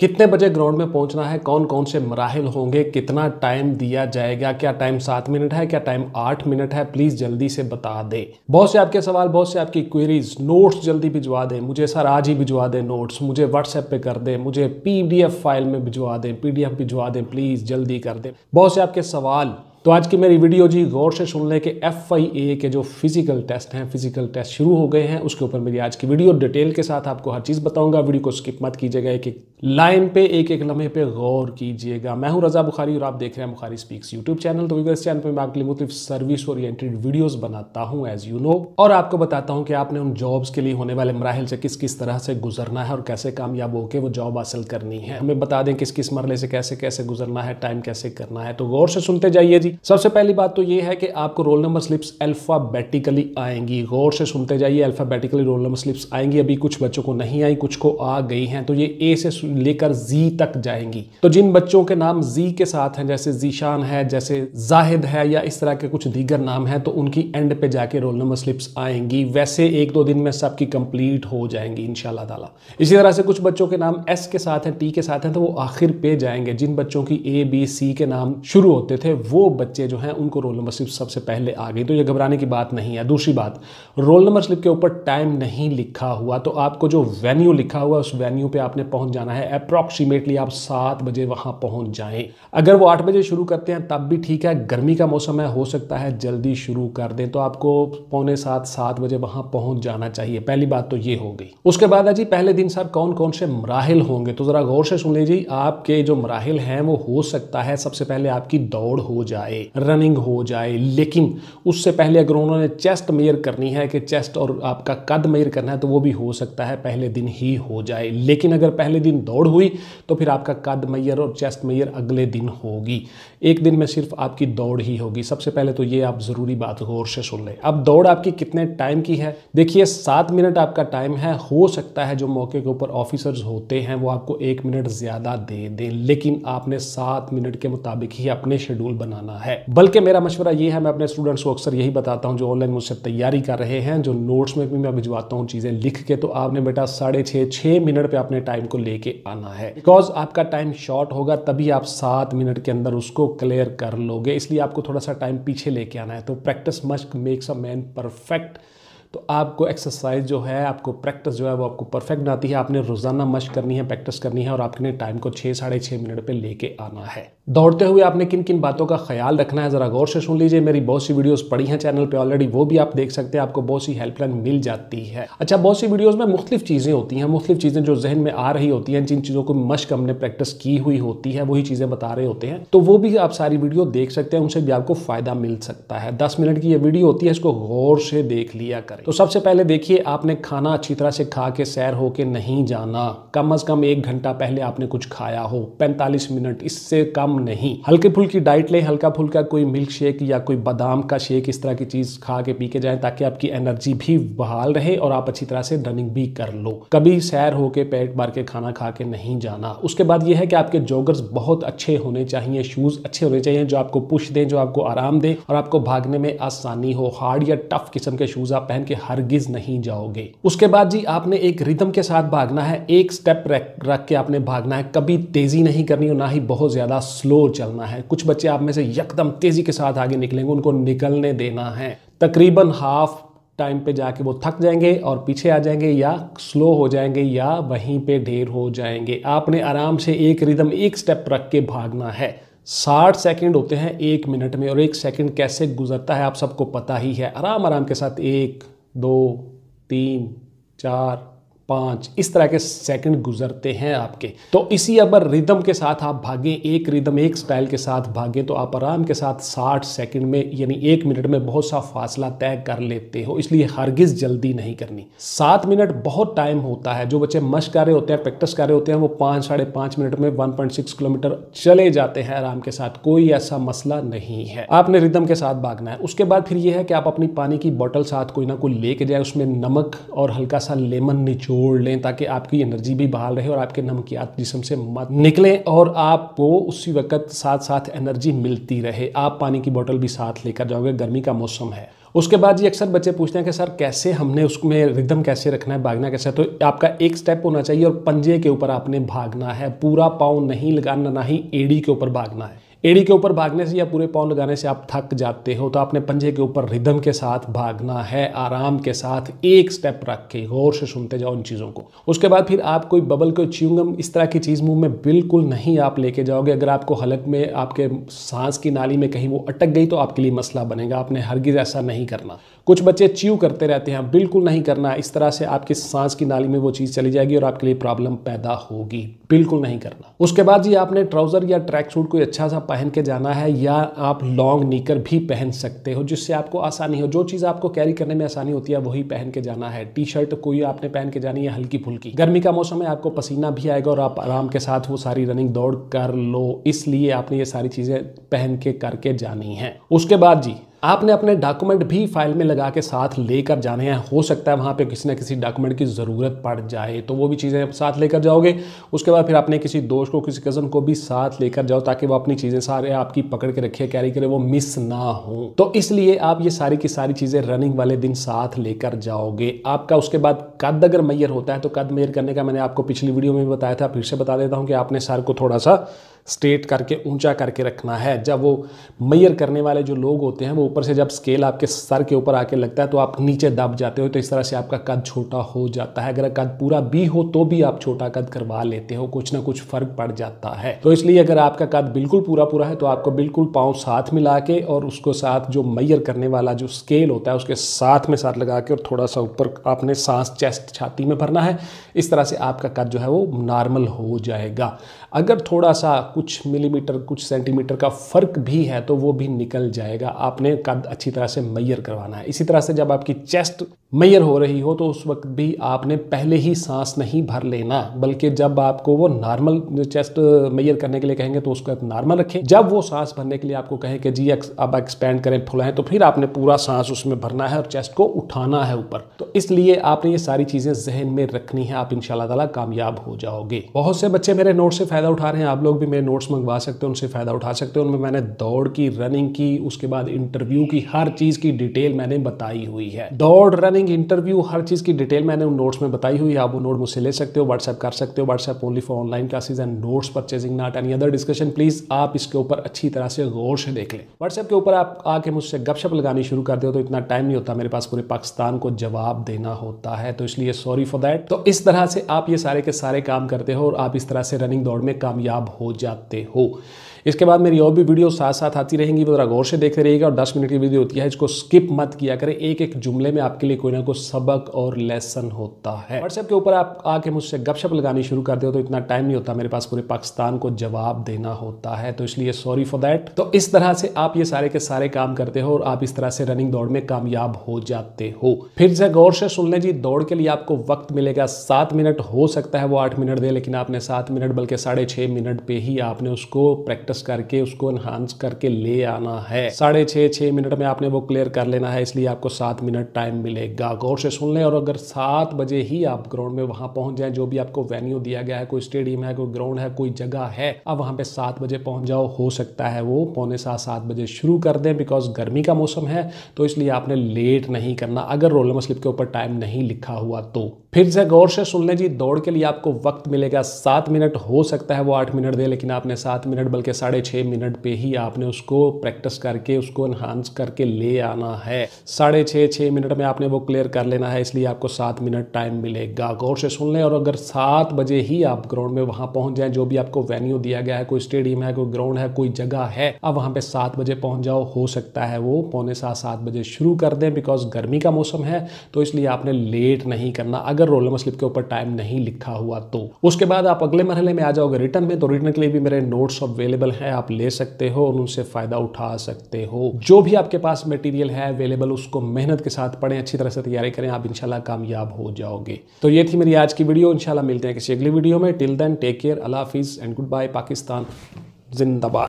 कितने बजे ग्राउंड में पहुंचना है कौन कौन से मराहल होंगे कितना टाइम दिया जाएगा क्या टाइम सात मिनट है क्या टाइम आठ मिनट है प्लीज़ जल्दी से बता दें बहुत से आपके सवाल बहुत से आपकी क्वेरीज नोट्स जल्दी भिजवा दें मुझे सर आज ही भिजवा दें नोट्स मुझे व्हाट्सएप पे कर दें मुझे पीडीएफ फाइल में भिजवा दें पीडीएफ भिजवा दें प्लीज़ जल्दी कर दें बहुत से आपके सवाल तो आज की मेरी वीडियो जी गौर से सुन लें कि एफ के जो फिजिकल टेस्ट हैं फिजिकल टेस्ट शुरू हो गए हैं उसके ऊपर मेरी आज की वीडियो डिटेल के साथ आपको हर चीज़ बताऊंगा वीडियो को स्किप मत कीजिएगा एक एक लाइन पे एक एक लम्हे पे गौर कीजिएगा मैं हूं रजा बुखारी और आप देख रहे हैं बुखारी स्पीक्स यूट्यूब चैनल तो इस चैनल पर मैं आपके लिए मुख्तलिफ सर्विस ओरिएटेड वीडियोज बनाता हूँ एज यू नो और आपको बताता हूँ कि आपने उन जॉब्स के लिए होने वाले मराहल से किस किस तरह से गुजरना है और कैसे कामयाब होकर वो जॉब हासिल करनी है हमें बता दें किस किस मरले से कैसे कैसे गुजरना है टाइम कैसे करना है तो गौर से सुनते जाइए जी सबसे पहली बात तो ये है कि आपको रोल नंबर स्लिप्स अल्फ़ाबेटिकली आएंगी गौर से सुनते जाइए अल्फ़ाबेटिकली रोल नंबर स्लिप्स आएंगी अभी कुछ बच्चों को नहीं आई कुछ को आ गई हैं तो ये ए से लेकर जी तक जाएंगी तो जिन बच्चों के नाम जी के साथ हैं जैसे जीशान है जैसे जाहिद है या इस तरह के कुछ दीगर नाम है तो उनकी एंड पे जाके रोल नंबर स्लिप्स आएंगी वैसे एक दो दिन में सबकी कंप्लीट हो जाएंगी इनशाला इसी तरह से कुछ बच्चों के नाम एस के साथ हैं टी के साथ हैं तो वो आखिर पे जाएंगे जिन बच्चों की ए बी सी के नाम शुरू होते थे वो बच्चे जो हैं उनको रोल नंबर स्लिप सबसे पहले आ गई तो ये घबराने की बात नहीं है दूसरी बात रोल नंबर स्लिप के ऊपर टाइम नहीं लिखा हुआ तो आपको जो वेन्यू लिखा हुआ उस वेन्यू पर आपने पहुँच जाना है अप्रॉक्सीमेटली आप सात बजे वहाँ पहुँच जाएँ अगर वो आठ बजे शुरू करते हैं तब भी ठीक है गर्मी का मौसम है हो सकता है जल्दी शुरू कर दें तो आपको पौने सात सात बजे वहाँ पहुँच जाना चाहिए पहली बात तो ये हो गई उसके बाद जी पहले दिन सर कौन कौन से मराहल होंगे तो ज़रा गौर से सुन लीजिए आपके जो मराहल हैं वो हो सकता है सबसे पहले आपकी दौड़ हो जाए जाए रनिंग हो जाए लेकिन उससे पहले अगर उन्होंने चेस्ट मेयर करनी है कि चेस्ट और आपका कद मेयर करना है तो वो भी हो सकता है पहले दिन ही हो जाए लेकिन अगर पहले दिन दौड़ हुई तो फिर आपका कद मेयर और चेस्ट मेयर अगले दिन होगी एक दिन में सिर्फ आपकी दौड़ ही होगी सबसे पहले तो ये आप ज़रूरी बात गौर से सुन लें अब दौड़ आपकी कितने टाइम की है देखिए सात मिनट आपका टाइम है हो सकता है जो मौके के ऊपर ऑफिसर्स होते हैं वो आपको एक मिनट ज़्यादा दे दें लेकिन आपने सात मिनट के मुताबिक ही अपने शेड्यूल बनाना रहा है बल्कि मेरा मशवरा ये है मैं अपने स्टूडेंट्स को अक्सर यही बताता हूँ जो ऑनलाइन मुझसे तैयारी कर रहे हैं जो नोट्स में भी मैं भिजवाता हूँ चीज़ें लिख के तो आपने बेटा साढ़े छः छः मिनट पर अपने टाइम को लेके आना है बिकॉज आपका टाइम शॉर्ट होगा तभी आप सात मिनट के अंदर उसको क्लियर कर लोगे इसलिए आपको थोड़ा सा टाइम पीछे लेके आना है तो practice must makes a man perfect तो आपको एक्सरसाइज जो है आपको प्रैक्टिस जो है वो आपको परफेक्ट बनाती है आपने रोज़ाना मश करनी है प्रैक्टिस करनी है और आपने टाइम को छः साढ़े छः मिनट पे लेके आना है दौड़ते हुए आपने किन किन बातों का ख्याल रखना है ज़रा गौर से सुन लीजिए मेरी बहुत सी वीडियोस पड़ी हैं चैनल पे ऑलरेडी वो भी आप देख सकते हैं आपको बहुत सी हेल्पलाइन मिल जाती है अच्छा बहुत सी वीडियोस में मुख्तलिफ चीज़ें होती हैं मुख्तलिफ चीज़ें जो जहन में आ रही होती हैं जिन चीज़ों को मश्क हमने प्रैक्टिस की हुई होती है वही चीज़ें बता रहे होते हैं तो वो भी आप सारी वीडियो देख सकते हैं उनसे भी आपको फ़ायदा मिल सकता है दस मिनट की ये वीडियो होती है इसको गौर से देख लिया करें तो सबसे पहले देखिए आपने खाना अच्छी तरह से खा के सैर होके नहीं जाना कम अज़ कम एक घंटा पहले आपने कुछ खाया हो पैंतालीस मिनट इससे कम नहीं हल्के फुल्की डाइट लें हल्का फुल्का कोई मिल्क शेक या कोई बादाम का शेक इस तरह की चीज़ खा के पी के जाए ताकि आपकी एनर्जी भी बहाल रहे और आप अच्छी तरह से रनिंग भी कर लो कभी सैर होके पेट भर के खाना खा के नहीं जाना उसके बाद यह है कि आपके जॉगर्स बहुत अच्छे होने चाहिए शूज़ अच्छे होने चाहिए जो आपको पुश दें जो आपको आराम दें और आपको भागने में आसानी हो हार्ड या टफ किस्म के शूज़ आप पहन के हरगिज नहीं जाओगे उसके बाद जी आपने एक रिदम के साथ भागना है एक स्टेप रख के आपने भागना है कभी तेज़ी नहीं करनी और ना ही बहुत ज़्यादा स्लो स्लो चलना है कुछ बच्चे आप में से यकदम तेज़ी के साथ आगे निकलेंगे उनको निकलने देना है तकरीबन हाफ टाइम पे जाके वो थक जाएंगे और पीछे आ जाएंगे या स्लो हो जाएंगे या वहीं पे ढेर हो जाएंगे आपने आराम से एक रिदम एक स्टेप रख के भागना है साठ सेकंड होते हैं एक मिनट में और एक सेकंड कैसे गुजरता है आप सबको पता ही है आराम आराम के साथ एक दो तीन चार पांच इस तरह के सेकंड गुजरते हैं आपके तो इसी अगर रिदम के साथ आप भागें एक रिदम एक स्टाइल के साथ भागें तो आप आराम के साथ 60 सेकंड में यानी एक मिनट में बहुत सा फासला तय कर लेते हो इसलिए हरगिज़ जल्दी नहीं करनी सात मिनट बहुत टाइम होता है जो बच्चे मश कर रहे होते हैं प्रैक्टिस कर रहे होते हैं वो पाँच साढ़े मिनट में वन किलोमीटर चले जाते हैं आराम के साथ कोई ऐसा मसला नहीं है आपने रिदम के साथ भागना है उसके बाद फिर यह है कि आप अपनी पानी की बॉटल साथ कोई ना कोई लेके जाए उसमें नमक और हल्का सा लेमन निचोड़ जोड़ लें ताकि आपकी एनर्जी भी बहाल रहे और आपके नमकियात जिसम से मत निकलें और आपको उसी वक्त साथ साथ एनर्जी मिलती रहे आप पानी की बोतल भी साथ लेकर जाओगे गर्मी का मौसम है उसके बाद ये अक्सर बच्चे पूछते हैं कि सर कैसे हमने उसमें रिदम कैसे रखना है भागना कैसे है तो आपका एक स्टेप होना चाहिए और पंजे के ऊपर आपने भागना है पूरा पाँव नहीं लगाना ना ही एड़ी के ऊपर भागना है एड़ी के ऊपर भागने से या पूरे पाँव लगाने से आप थक जाते हो तो आपने पंजे के ऊपर रिदम के साथ भागना है आराम के साथ एक स्टेप रख के गौर से सुनते जाओ उन चीज़ों को उसके बाद फिर आप कोई बबल कोई च्यूंगम इस तरह की चीज़ मुंह में बिल्कुल नहीं आप लेके जाओगे अगर आपको हलक में आपके सांस की नाली में कहीं वो अटक गई तो आपके लिए मसला बनेगा आपने हरगिज़ ऐसा नहीं करना कुछ बच्चे च्यू करते रहते हैं बिल्कुल नहीं करना इस तरह से आपकी सांस की नाली में वो चीज़ चली जाएगी और आपके लिए प्रॉब्लम पैदा होगी बिल्कुल नहीं करना उसके बाद जी आपने ट्राउज़र या ट्रैक सूट कोई अच्छा सा पहन के जाना है या आप लॉन्ग नीकर भी पहन सकते हो जिससे आपको आसानी हो जो चीज़ आपको कैरी करने में आसानी होती है वही पहन के जाना है टी शर्ट कोई आपने पहन के जानी है हल्की फुल्की गर्मी का मौसम है आपको पसीना भी आएगा और आप आराम के साथ वो सारी रनिंग दौड़ कर लो इसलिए आपने ये सारी चीज़ें पहन के करके जानी है उसके बाद जी आपने अपने डॉक्यूमेंट भी फाइल में लगा के साथ लेकर जाने हैं हो सकता है वहाँ पे किसी ना किसी डॉक्यूमेंट की ज़रूरत पड़ जाए तो वो भी चीज़ें साथ लेकर जाओगे उसके बाद फिर आपने किसी दोस्त को किसी कज़न को भी साथ लेकर जाओ ताकि वो अपनी चीज़ें सारे आपकी पकड़ के रखे कैरी करे वो मिस ना हो तो इसलिए आप ये सारी की सारी चीज़ें रनिंग वाले दिन साथ लेकर जाओगे आपका उसके बाद कद अगर मैयर होता है तो कद मैयर करने का मैंने आपको पिछली वीडियो में भी बताया था फिर से बता देता हूँ कि आपने सर को थोड़ा सा स्ट्रेट करके ऊंचा करके रखना है जब वो मैयर करने वाले जो लोग होते हैं वो ऊपर से जब स्केल आपके सर के ऊपर आके लगता है तो आप नीचे दब जाते हो तो इस तरह से आपका कद छोटा हो जाता है अगर कद पूरा भी हो तो भी आप छोटा कद करवा लेते हो कुछ ना कुछ फर्क पड़ जाता है तो इसलिए अगर आपका कद बिल्कुल पूरा पूरा है तो आपको बिल्कुल पाँव साथ मिला के और उसको साथ जो मैयर करने वाला जो स्केल होता है उसके साथ में साथ लगा के और थोड़ा सा ऊपर आपने सांस चेस्ट छाती में भरना है इस तरह से आपका कद जो है वो नॉर्मल हो जाएगा अगर थोड़ा सा कुछ मिलीमीटर कुछ सेंटीमीटर का फ़र्क भी है तो वो भी निकल जाएगा आपने कद अच्छी तरह से मैयर करवाना है इसी तरह से जब आपकी चेस्ट मैयर हो रही हो तो उस वक्त भी आपने पहले ही सांस नहीं भर लेना बल्कि जब आपको वो नॉर्मल चेस्ट मैयर करने के लिए कहेंगे तो उसको आप नॉर्मल रखें जब वो सांस भरने के लिए आपको कहें कि जी अब एक्सपेंड करें फुलाएं तो फिर आपने पूरा सांस उसमें भरना है और चेस्ट को उठाना है ऊपर तो इसलिए आपने ये सारी चीज़ें जहन में रखनी है आप इन तला कामयाब हो जाओगे बहुत से बच्चे मेरे नोट से फ़ायदा उठा रहे हैं आप लोग भी मेरे नोट्स मंगवा सकते हैं उनसे फ़ायदा उठा सकते हैं उनमें मैंने दौड़ की रनिंग की उसके बाद इंटरव्यू की हर चीज़ की डिटेल मैंने बताई हुई है दौड़ रनिंग प्लानिंग इंटरव्यू हर चीज़ की डिटेल मैंने उन नोट्स में बताई हुई है आप वो नोट मुझसे ले सकते हो व्हाट्सएप कर सकते हो WhatsApp only for online classes and notes purchasing not any other discussion please आप इसके ऊपर अच्छी तरह से गौर से देख लें व्हाट्सएप के ऊपर आप आके मुझसे गपशप लगानी शुरू कर दो तो इतना टाइम नहीं होता मेरे पास पूरे पाकिस्तान को जवाब देना होता है तो इसलिए सॉरी फॉर दैट तो इस तरह से आप ये सारे के सारे काम करते हो और आप इस तरह से रनिंग दौड़ में कामयाब हो जाते हो इसके बाद मेरी और भी वीडियो साथ साथ आती रहेंगी वो जरा गौर से देखते रहिएगा और दस मिनट की वीडियो होती है इसको स्किप मत किया करें एक एक जुमले में आपके लिए कोई ना कोई सबक और लेसन होता है व्हाट्सएप के ऊपर आप आके मुझसे गपशप लगानी शुरू कर दे तो इतना टाइम नहीं होता मेरे पास पूरे पाकिस्तान को जवाब देना होता है तो इसलिए सॉरी फॉर दैट तो इस तरह से आप ये सारे के सारे काम करते हो और आप इस तरह से रनिंग दौड़ में कामयाब हो जाते हो फिर से गौर से सुन लें जी दौड़ के लिए आपको वक्त मिलेगा सात मिनट हो सकता है वो आठ मिनट दे लेकिन आपने सात मिनट बल्कि साढ़े छह मिनट पे ही आपने उसको प्रैक्टिस एडजस्ट करके उसको एनहांस करके ले आना है साढ़े छः छः मिनट में आपने वो क्लियर कर लेना है इसलिए आपको सात मिनट टाइम मिलेगा गौर से सुन लें और अगर सात बजे ही आप ग्राउंड में वहाँ पहुँच जाए जो भी आपको वेन्यू दिया गया है कोई स्टेडियम है कोई ग्राउंड है कोई जगह है अब वहाँ पे सात बजे पहुँच जाओ हो सकता है वो पौने सात सात बजे शुरू कर दें बिकॉज गर्मी का मौसम है तो इसलिए आपने लेट नहीं करना अगर रोल नंबर स्लिप के ऊपर टाइम नहीं लिखा हुआ तो फिर से गौर से सुन लें जी दौड़ के लिए आपको वक्त मिलेगा सात मिनट हो सकता है वो आठ मिनट दे लेकिन आपने सात मिनट बल्कि साढ़े छः मिनट पे ही आपने उसको प्रैक्टिस करके उसको इन्हांस करके ले आना है साढ़े छः छः मिनट में आपने वो क्लियर कर लेना है इसलिए आपको सात मिनट टाइम मिलेगा गौर से सुन लें और अगर सात बजे ही आप ग्राउंड में वहाँ पहुँच जाएँ जो भी आपको वेन्यू दिया गया है कोई स्टेडियम है कोई ग्राउंड है कोई जगह है आप वहाँ पर सात बजे पहुँच जाओ हो सकता है वो पौने सात सात बजे शुरू कर दें बिकॉज गर्मी का मौसम है तो इसलिए आपने लेट नहीं करना अगर रोल नंबर स्लिप के ऊपर टाइम नहीं लिखा हुआ तो उसके बाद आप अगले मरहले में आ जाओगे रिटर्न में तो रिटर्न के लिए भी मेरे नोट्स अवेलेबल अवेलेबल हैं आप ले सकते हो और उनसे फ़ायदा उठा सकते हो जो भी आपके पास मटेरियल है अवेलेबल उसको मेहनत के साथ पढ़ें अच्छी तरह से तैयारी करें आप इंशाल्लाह कामयाब हो जाओगे तो ये थी मेरी आज की वीडियो इंशाल्लाह मिलते हैं किसी अगली वीडियो में टिल देन टेक केयर अला हाफिज़ एंड गुड बाय पाकिस्तान जिंदाबाद